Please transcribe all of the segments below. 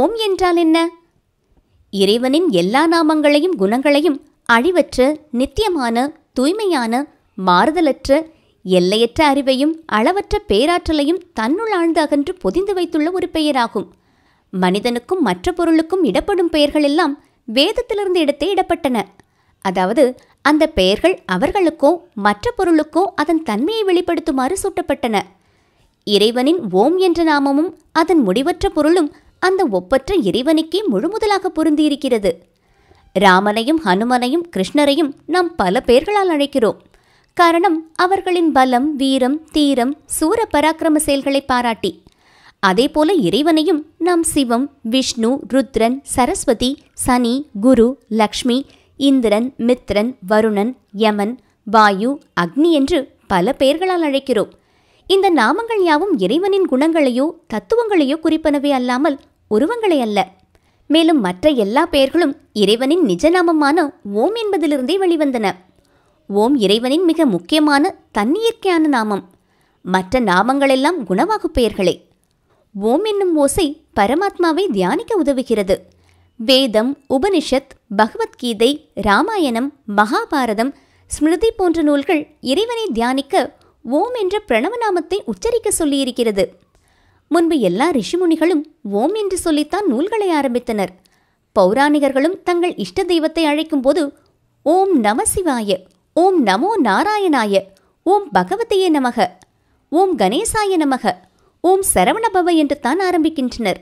ஓம் என்றால் என்ன இறைவனின் எல்லா நாமங்களையும் குணங்களையும் அழிவற்ற நித்தியமான தூய்மையான மாறுதலற்ற எல்லையற்ற அறிவையும் அளவற்ற பேராற்றலையும் தன்னுள் ஆழ்ந்து அகன்று பொதிந்து வைத்துள்ள ஒரு பெயராகும் மனிதனுக்கும் மற்ற பொருளுக்கும் இடப்படும் பெயர்கள் எல்லாம் வேதத்திலிருந்து இடத்தே இடப்பட்டன அதாவது அந்த பெயர்கள் அவர்களுக்கோ மற்ற பொருளுக்கோ அதன் தன்மையை வெளிப்படுத்துமாறு சூட்டப்பட்டன இறைவனின் ஓம் என்ற நாமமும் அதன் முடிவற்ற பொருளும் அந்த ஒப்பற்ற இறைவனுக்கே முழுமுதலாக பொருந்தியிருக்கிறது ராமனையும் ஹனுமனையும் கிருஷ்ணரையும் நாம் பல பெயர்களால் அழைக்கிறோம் காரணம் அவர்களின் பலம் வீரம் தீரம் சூர பராக்கிரம செயல்களை பாராட்டி அதேபோல இறைவனையும் நாம் சிவம் விஷ்ணு ருத்ரன் சரஸ்வதி சனி குரு லக்ஷ்மி இந்திரன் மித்ரன் வருணன் யமன் வாயு அக்னி என்று பல பெயர்களால் அழைக்கிறோம் இந்த நாமங்கள் யாவும் இறைவனின் குணங்களையோ தத்துவங்களையோ குறிப்பனவே அல்லாமல் உருவங்களை அல்ல மேலும் மற்ற எல்லா பெயர்களும் இறைவனின் நிஜநாமமான ஓம் என்பதிலிருந்தே வெளிவந்தன ஓம் இறைவனின் மிக முக்கியமான தன்னியற்கையான நாமம் மற்ற நாமங்களெல்லாம் குணவாகு பெயர்களே ஓம் என்னும் ஓசை பரமாத்மாவை தியானிக்க உதவுகிறது வேதம் உபனிஷத் பகவத்கீதை ராமாயணம் மகாபாரதம் ஸ்மிருதி போன்ற நூல்கள் இறைவனை தியானிக்க ஓம் என்ற பிரணவ நாமத்தை உச்சரிக்க சொல்லியிருக்கிறது முன்பு எல்லா ரிஷிமுனிகளும் ஓம் என்று சொல்லித்தான் நூல்களை ஆரம்பித்தனர் பௌராணிகர்களும் தங்கள் இஷ்ட தெய்வத்தை அழைக்கும்போது ஓம் நம சிவாய ஓம் நமோ நாராயணாய ஓம் பகவதையே நமக ஓம் கணேசாய நமக ஓம் சரவணபவ என்று தான் ஆரம்பிக்கின்றனர்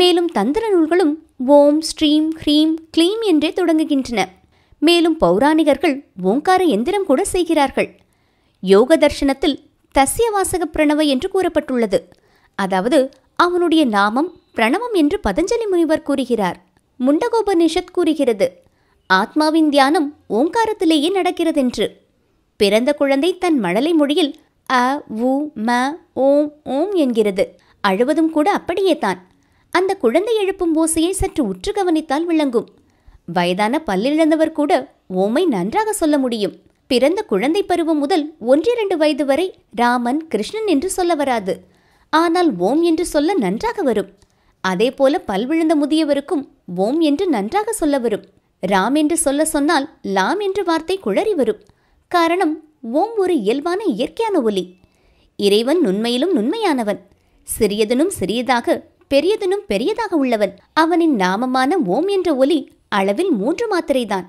மேலும் தந்திர நூல்களும் ஓம் ஸ்ரீம் ஹ்ரீம் க்ளீம் என்றே தொடங்குகின்றன மேலும் பௌராணிகர்கள் ஓங்கார எந்திரம் கூட செய்கிறார்கள் யோக தர்ஷனத்தில் தசிய வாசக பிரணவ என்று கூறப்பட்டுள்ளது அதாவது அவனுடைய நாமம் பிரணவம் என்று பதஞ்சலி முனிவர் கூறுகிறார் முண்டகோபனிஷத் கூறுகிறது ஆத்மாவின் தியானம் ஓங்காரத்திலேயே நடக்கிறதென்று பிறந்த குழந்தை தன் மழலை மொழியில் அ உ ம ஓம் ஓம் என்கிறது அழுவதும் கூட அப்படியே தான் அந்த குழந்தை எழுப்பும் ஓசையை சற்று உற்று கவனித்தால் விளங்கும் வயதான பல்லிழந்தவர் கூட ஓமை நன்றாக சொல்ல முடியும் பிறந்த குழந்தை பருவம் முதல் ஒன்றிரண்டு வயது வரை ராமன் கிருஷ்ணன் என்று சொல்ல வராது ஆனால் ஓம் என்று சொல்ல நன்றாக வரும் அதே போல பல்விழுந்த முதியவருக்கும் ஓம் என்று நன்றாக சொல்ல வரும் ராம் என்று சொல்ல சொன்னால் லாம் என்ற வார்த்தை குழறி வரும் காரணம் ஓம் ஒரு இயல்பான இயற்கையான ஒலி இறைவன் நுண்மையிலும் நுண்மையானவன் சிறியதனும் சிறியதாக பெரியதனும் பெரியதாக உள்ளவன் அவனின் நாமமான ஓம் என்ற ஒலி அளவில் மூன்று மாத்திரைதான்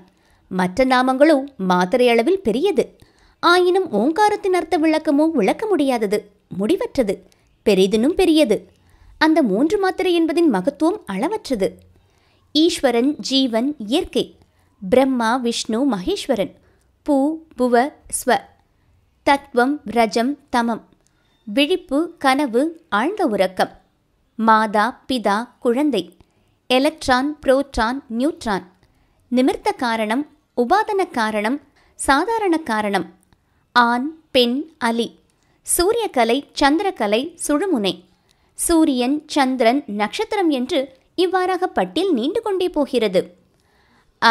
மற்ற நாமங்களோ மாத்திரை அளவில் பெரியது ஆயினும் ஓங்காரத்தின் அர்த்த விளக்கமோ விளக்க முடியாதது முடிவற்றது பெரிதினும் பெரியது அந்த மூன்று மாத்திரை என்பதின் மகத்துவம் அளவற்றது ஈஸ்வரன் ஜீவன் இயற்கை பிரம்மா விஷ்ணு மகேஸ்வரன் பூ புவ ஸ்வ தத்துவம் ரஜம் தமம் விழிப்பு கனவு ஆழ்ந்த உறக்கம் மாதா பிதா குழந்தை எலக்ட்ரான் புரோட்ரான் நியூட்ரான் நிமிர்த்த காரணம் உபாதன காரணம் சாதாரண காரணம் ஆண் பெண் அலி சூரியக்கலை சந்திரக்கலை சுழுமுனை சூரியன் சந்திரன் நட்சத்திரம் என்று இவ்வாறாக பட்டியல் நீண்டு கொண்டே போகிறது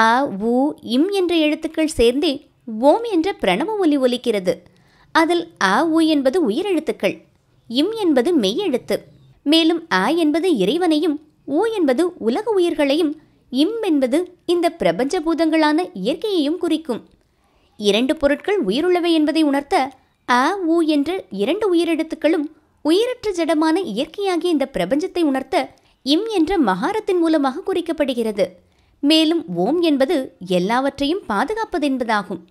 அ உ இம் என்ற எழுத்துக்கள் சேர்ந்தே ஓம் என்ற பிரணவ ஒலி ஒலிக்கிறது அதில் அ உ என்பது உயிரெழுத்துக்கள் இம் என்பது மெய் எழுத்து மேலும் அ என்பது இறைவனையும் உ என்பது உலக உயிர்களையும் இம் என்பது இந்த பிரபஞ்ச பூதங்களான இயற்கையையும் குறிக்கும் இரண்டு பொருட்கள் உயிருள்ளவை என்பதை உணர்த்த அ உ என்ற இரண்டு உயிரெழுத்துக்களும் உயிரற்ற ஜடமான இயற்கையாகிய இந்த பிரபஞ்சத்தை உணர்த்த இம் என்ற மகாரத்தின் மூலமாக குறிக்கப்படுகிறது மேலும் ஓம் என்பது எல்லாவற்றையும் பாதுகாப்பது என்பதாகும்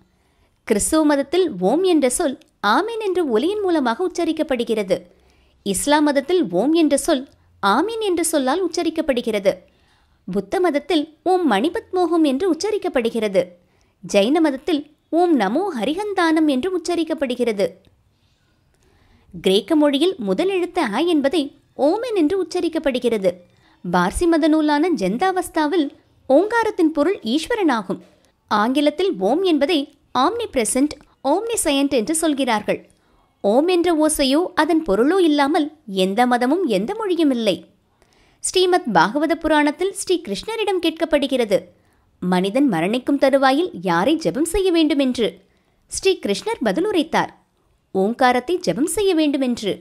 கிறிஸ்துவ மதத்தில் ஓம் என்ற சொல் ஆமீன் என்ற ஒலியின் மூலமாக உச்சரிக்கப்படுகிறது இஸ்லாம் மதத்தில் ஓம் என்ற சொல் ஆமீன் என்ற சொல்லால் உச்சரிக்கப்படுகிறது புத்த மதத்தில் ஓம் மணிபத்மோகம் என்று உச்சரிக்கப்படுகிறது ஜைன மதத்தில் ஓம் நமோ ஹரிகந்தானம் என்று உச்சரிக்கப்படுகிறது கிரேக்க மொழியில் முதல் எழுத்து ஆ என்பதை ஓமன் என்று உச்சரிக்கப்படுகிறது பார்சி மத நூலான ஜெந்தாவஸ்தாவில் ஓங்காரத்தின் பொருள் ஈஸ்வரனாகும் ஆங்கிலத்தில் ஓம் என்பதை ஆம்னி பிரசன்ட் ஓம்னி சயன்ட் என்று சொல்கிறார்கள் ஓம் என்ற ஓசையோ அதன் பொருளோ இல்லாமல் எந்த மதமும் எந்த மொழியும் இல்லை ஸ்ரீமத் பாகவத புராணத்தில் ஸ்ரீ கிருஷ்ணரிடம் கேட்கப்படுகிறது மனிதன் மரணிக்கும் தருவாயில் யாரை ஜெபம் செய்ய வேண்டுமென்று ஸ்ரீ கிருஷ்ணர் பதிலுரைத்தார் ஓங்காரத்தை ஜெபம் செய்ய வேண்டுமென்று